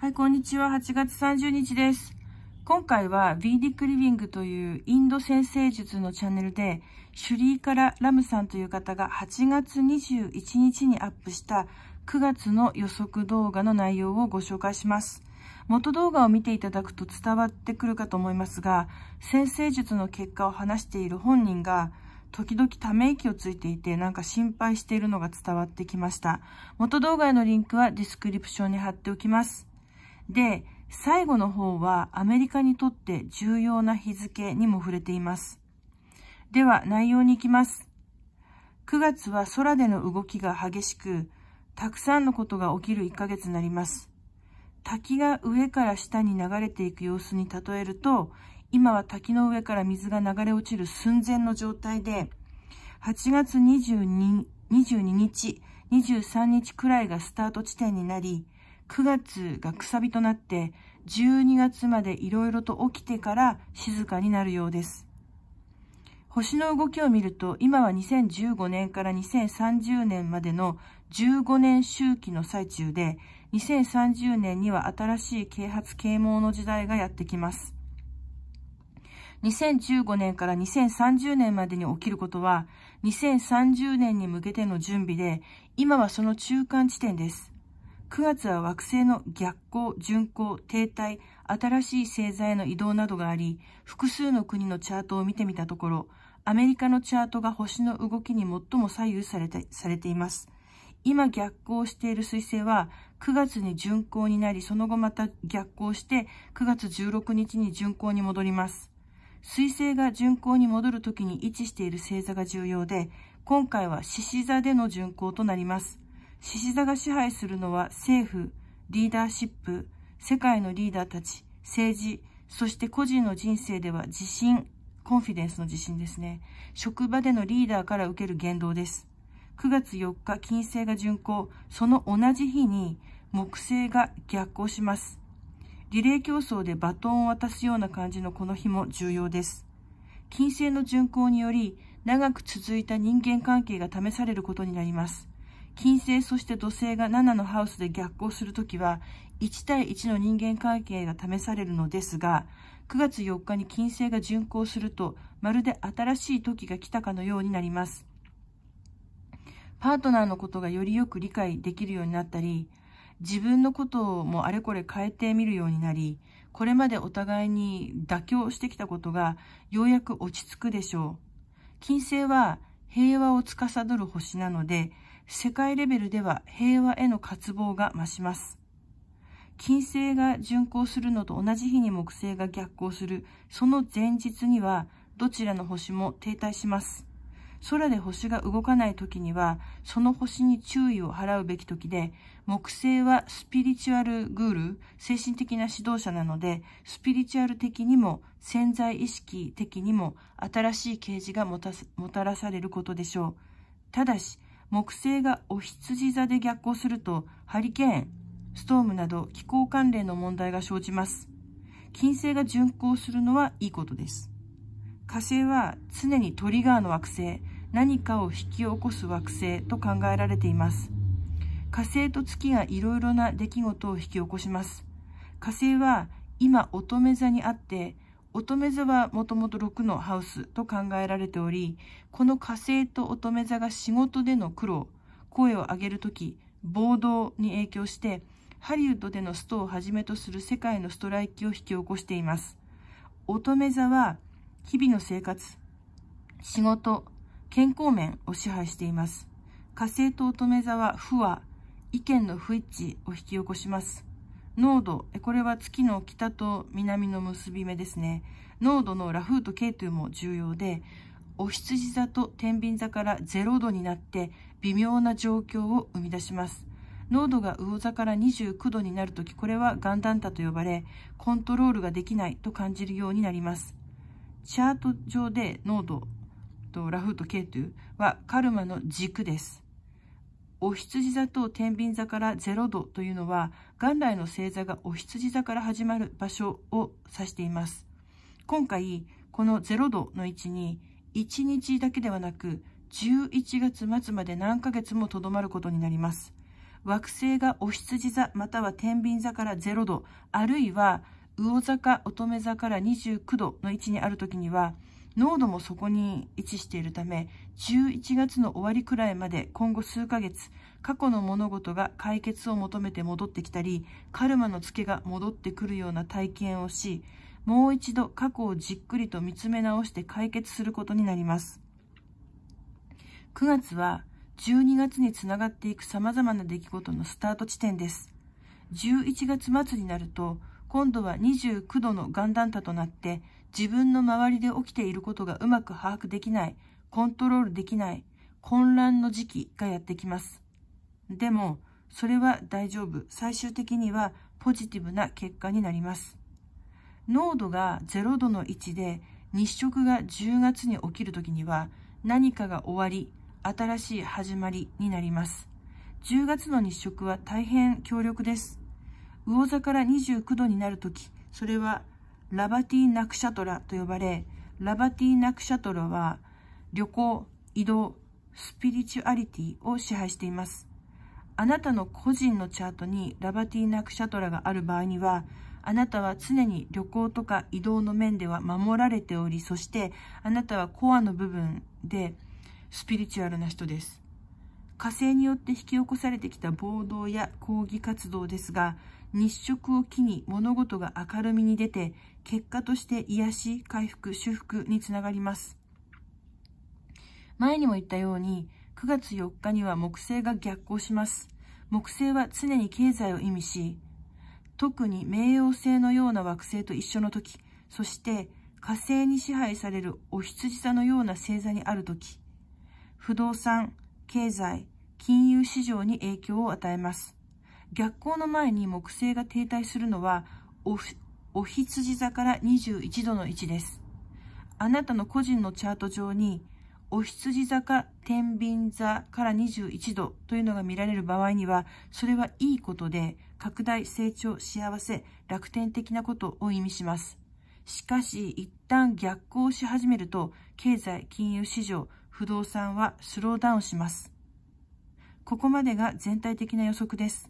はい、こんにちは。8月30日です。今回はビーディックリビングというインド先生術のチャンネルで、シュリーからラムさんという方が8月21日にアップした9月の予測動画の内容をご紹介します。元動画を見ていただくと伝わってくるかと思いますが、先生術の結果を話している本人が、時々ため息をついていてなんか心配しているのが伝わってきました。元動画へのリンクはディスクリプションに貼っておきます。で、最後の方はアメリカにとって重要な日付にも触れています。では内容に行きます。9月は空での動きが激しく、たくさんのことが起きる1ヶ月になります。滝が上から下に流れていく様子に例えると、今は滝の上から水が流れ落ちる寸前の状態で、8月22 22日、23日くらいがスタート地点になり、9月がくびとなって、12月までいろいろと起きてから静かになるようです。星の動きを見ると、今は2015年から2030年までの15年周期の最中で、2030年には新しい啓発啓蒙の時代がやってきます。2015年から2030年までに起きることは、2030年に向けての準備で、今はその中間地点です。9月は惑星の逆行、巡行、停滞、新しい星座への移動などがあり、複数の国のチャートを見てみたところ、アメリカのチャートが星の動きに最も左右されてされています。今逆行している彗星は9月に巡行になり、その後また逆行して9月16日に巡行に戻ります。彗星が巡行に戻る時に位置している星座が重要で、今回は獅子座での巡行となります。獅子座が支配するのは政府、リーダーシップ、世界のリーダーたち、政治、そして個人の人生では自信、コンフィデンスの自信ですね。職場でのリーダーから受ける言動です。9月4日、金星が巡行、その同じ日に木星が逆行します。リレー競争でバトンを渡すような感じのこの日も重要です。金星の巡行により、長く続いた人間関係が試されることになります。金星そして土星が7のハウスで逆行するときは、1対1の人間関係が試されるのですが、9月4日に金星が巡行すると、まるで新しい時が来たかのようになります。パートナーのことがよりよく理解できるようになったり、自分のことをもあれこれ変えてみるようになり、これまでお互いに妥協してきたことがようやく落ち着くでしょう。金星は平和を司る星なので、世界レベルでは平和への渇望が増します。金星が巡行するのと同じ日に木星が逆行する、その前日には、どちらの星も停滞します。空で星が動かない時には、その星に注意を払うべき時で、木星はスピリチュアルグール、精神的な指導者なので、スピリチュアル的にも潜在意識的にも新しい啓示がもたらされることでしょう。ただし、木星がお羊座で逆行すると、ハリケーン、ストームなど気候関連の問題が生じます。金星が巡行するのはいいことです。火星は常にトリガーの惑星、何かを引き起こす惑星と考えられています。火星と月がいろいろな出来事を引き起こします。火星は今乙女座にあって乙女座はもともと6のハウスと考えられており、この火星と乙女座が仕事での苦労、声を上げる時暴動に影響して、ハリウッドでのストをはじめとする世界のストライキを引き起こしています。乙女座は、日々の生活、仕事、健康面を支配しています。火星と乙女座は不和、意見の不一致を引き起こします。濃度、これは月の北と南の結び目ですね。濃度のラフーとケイトゥも重要で、お羊座と天秤座から0度になって微妙な状況を生み出します。濃度が魚座から29度になるとき、これはガンダンタと呼ばれ、コントロールができないと感じるようになります。チャート上で濃度とラフーとケイトゥはカルマの軸です。お羊座と天秤座から0度というのは元来の星座がお羊座から始まる場所を指しています今回この0度の位置に1日だけではなく11月末まで何ヶ月もとどまることになります惑星がお羊座または天秤座から0度あるいは魚座か乙女座から29度の位置にある時には濃度もそこに位置しているため、11月の終わりくらいまで今後数ヶ月、過去の物事が解決を求めて戻ってきたり、カルマのツケが戻ってくるような体験をし、もう一度過去をじっくりと見つめ直して解決することになります。9月は12月につながっていく様々な出来事のスタート地点です。11月末になると、今度は29度の寒暖差となって、自分の周りで起きていることがうまく把握できない、コントロールできない、混乱の時期がやってきます。でも、それは大丈夫。最終的にはポジティブな結果になります。濃度が0度の位置で日食が10月に起きるときには何かが終わり、新しい始まりになります。10月の日食は大変強力です。魚座から29度になるとき、それはラバティ・ナクシャトラと呼ばれ、ラバティ・ナクシャトラは旅行、移動、スピリチュアリティを支配しています。あなたの個人のチャートにラバティ・ナクシャトラがある場合には、あなたは常に旅行とか移動の面では守られており、そしてあなたはコアの部分でスピリチュアルな人です。火星によって引き起こされてきた暴動や抗議活動ですが、日食を機に物事が明るみに出て、結果として癒し、回復、修復につながります。前にも言ったように、9月4日には木星が逆行します。木星は常に経済を意味し、特に冥王星のような惑星と一緒の時、そして火星に支配されるお羊座のような星座にある時、不動産、経済、金融市場に影響を与えます。逆光の前に木星が停滞するのはお、お羊座から21度の位置です。あなたの個人のチャート上に、お羊座か天秤座から21度というのが見られる場合には、それはいいことで、拡大、成長、幸せ、楽天的なことを意味します。しかし、一旦逆行し始めると、経済、金融市場、不動産はスローダウンします。ここまでが全体的な予測です。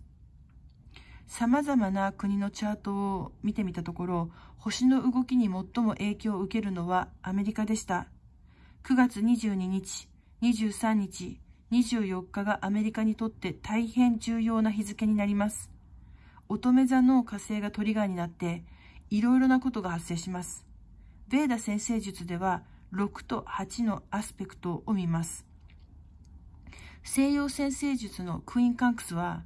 様々な国のチャートを見てみたところ、星の動きに最も影響を受けるのはアメリカでした。9月22日、23日、24日がアメリカにとって大変重要な日付になります。乙女座の火星がトリガーになって、いろいろなことが発生します。ベーダ先生術では、6と8のアスペクトを見ます。西洋先生術のクイーンカンクスは、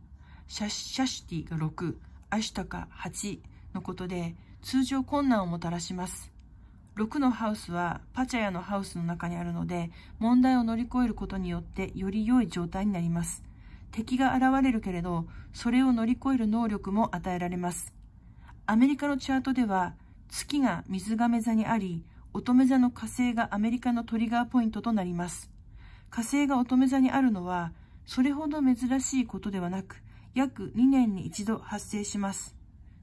シャシャシティが6、アシュタカ8のことで、通常困難をもたらします。6のハウスはパチャヤのハウスの中にあるので、問題を乗り越えることによってより良い状態になります。敵が現れるけれど、それを乗り越える能力も与えられます。アメリカのチャートでは、月が水亀座にあり、乙女座の火星がアメリカのトリガーポイントとなります。火星が乙女座にあるのは、それほど珍しいことではなく、約2年に1度発生します。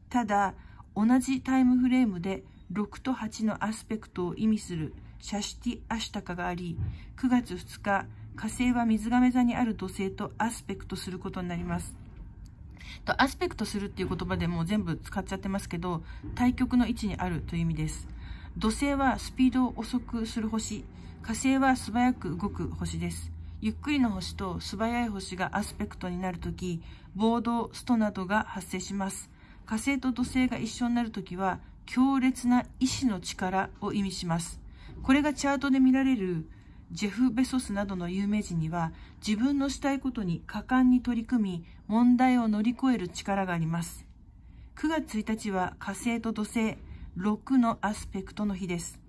ただ、同じタイムフレームで6と8のアスペクトを意味するシャシティ・アシタカがあり、9月2日、火星は水亀座にある土星とアスペクトすることになります。とアスペクトするっていう言葉でもう全部使っちゃってますけど、対極の位置にあるという意味です。土星はスピードを遅くする星、火星は素早く動く星です。ゆっくりの星と素早い星がアスペクトになるとき、暴動、ストなどが発生します。火星と土星が一緒になるときは、強烈な意志の力を意味します。これがチャートで見られるジェフ・ベソスなどの有名人には、自分のしたいことに果敢に取り組み、問題を乗り越える力があります。9月1日は火星と土星、6のアスペクトの日です。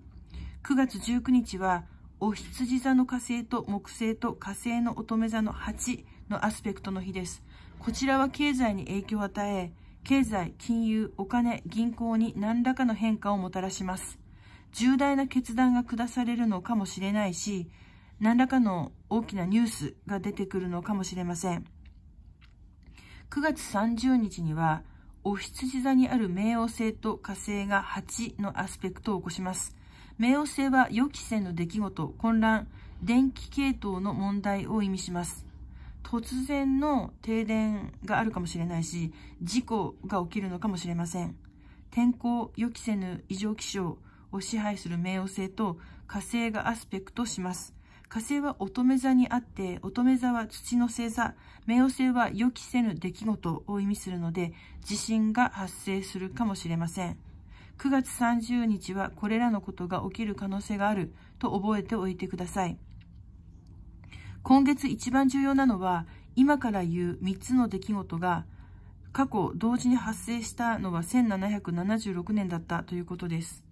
9月19日はお羊座の火星と木星と火星の乙女座の8のアスペクトの日です。こちらは経済に影響を与え、経済、金融、お金、銀行に何らかの変化をもたらします。重大な決断が下されるのかもしれないし、何らかの大きなニュースが出てくるのかもしれません。9月30日には、お羊座にある冥王星と火星が8のアスペクトを起こします。冥王星は予期せぬ出来事、混乱、電気系統の問題を意味します。突然の停電があるかもしれないし、事故が起きるのかもしれません。天候、予期せぬ異常気象を支配する冥王星と火星がアスペクトします。火星は乙女座にあって、乙女座は土の星座、冥王星は予期せぬ出来事を意味するので、地震が発生するかもしれません。9月30日はこれらのことが起きる可能性があると覚えておいてください。今月一番重要なのは、今から言う3つの出来事が過去同時に発生したのは1776年だったということです。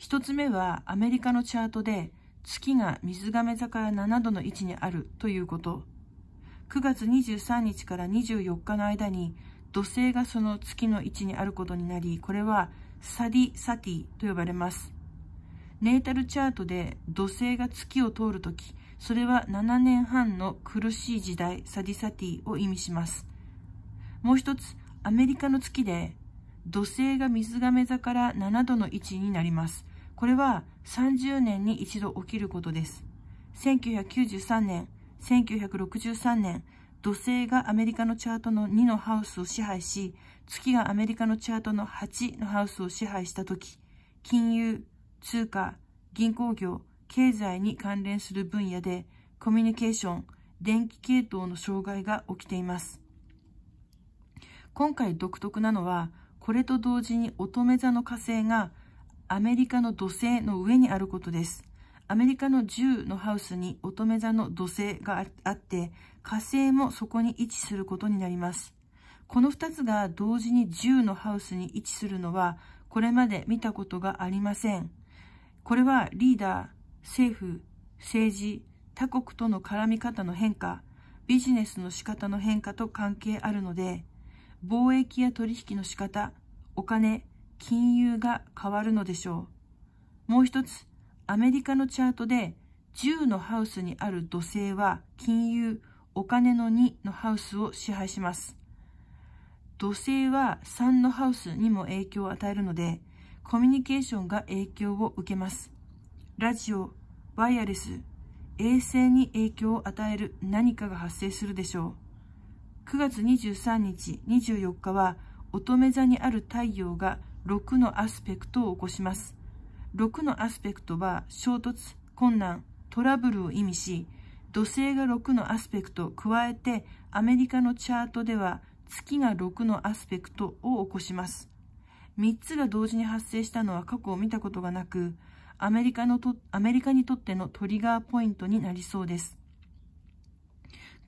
1つ目はアメリカのチャートで月が水亀座から7度の位置にあるということ。9月23日から24日の間に土星がその月の位置にあることになり、これはサディ・サティと呼ばれます。ネータルチャートで土星が月を通るとき、それは7年半の苦しい時代、サディ・サティを意味します。もう一つ、アメリカの月で土星が水亀座から7度の位置になります。これは30年に一度起きることです。1993年、1963年、土星がアメリカのチャートの2のハウスを支配し、月がアメリカのチャートの8のハウスを支配したとき、金融、通貨、銀行業、経済に関連する分野で、コミュニケーション、電気系統の障害が起きています。今回独特なのは、これと同時に乙女座の火星がアメリカの土星の上にあることです。アメリカの10のハウスに乙女座の土星があって、火星もそこに位置することになります。この2つが同時に10のハウスに位置するのは、これまで見たことがありません。これはリーダー、政府、政治、他国との絡み方の変化、ビジネスの仕方の変化と関係あるので、貿易や取引の仕方、お金、金融が変わるのでしょう。もう一つ、アメリカのチャートで10のハウスにある土星は金融、お金の2のハウスを支配します。土星は3のハウスにも影響を与えるので、コミュニケーションが影響を受けます。ラジオ、ワイヤレス、衛星に影響を与える何かが発生するでしょう。9月23日、24日は乙女座にある太陽が6のアスペクトを起こします。6のアスペクトは衝突、困難、トラブルを意味し、土星が6のアスペクト加えてアメリカのチャートでは月が6のアスペクトを起こします。3つが同時に発生したのは過去を見たことがなく、アメリカのとアメリカにとってのトリガーポイントになりそうです。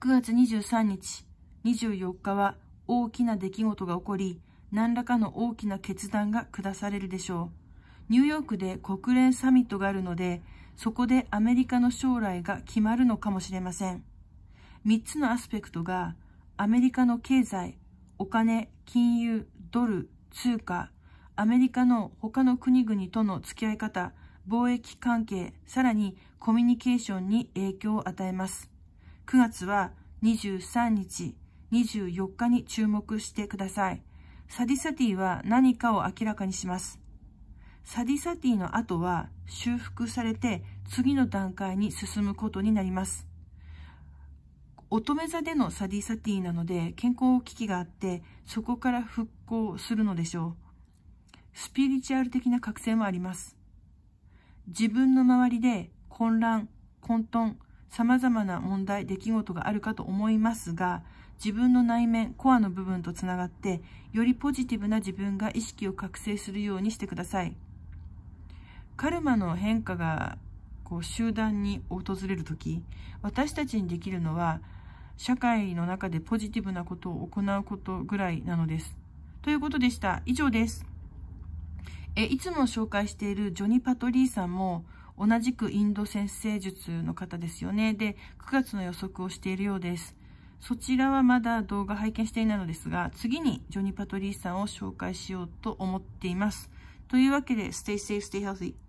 9月23日、24日は大きな出来事が起こり、何らかの大きな決断が下されるでしょう。ニューヨークで国連サミットがあるので、そこでアメリカの将来が決まるのかもしれません。3つのアスペクトが、アメリカの経済、お金、金融、ドル、通貨、アメリカの他の国々との付き合い方、貿易関係、さらにコミュニケーションに影響を与えます。9月は23日、24日に注目してください。サディサティは何かを明らかにします。サディサティの後は修復されて次の段階に進むことになります。乙女座でのサディサティなので健康危機があってそこから復興するのでしょう。スピリチュアル的な覚醒もあります。自分の周りで混乱、混沌、様々な問題、出来事があるかと思いますが、自分の内面、コアの部分とつながって、よりポジティブな自分が意識を覚醒するようにしてください。カルマの変化がこう集団に訪れる時私たちにできるのは社会の中でポジティブなことを行うことぐらいなのです。ということでした。以上です。えいつも紹介しているジョニ・パトリーさんも同じくインド先生術の方ですよね。で、9月の予測をしているようです。そちらはまだ動画拝見していないのですが、次にジョニ・パトリーさんを紹介しようと思っています。というわけで、Stay safe, stay healthy.